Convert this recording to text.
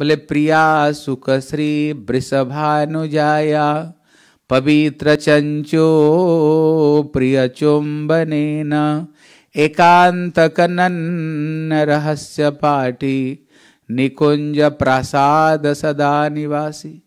बोले प्रिया सुखश्री वृषभानुजाया पवित्र चंचो प्रिय चुंबने न एकांत कनन रहस्य पाटी निकुंज प्रसाद सदा निवासी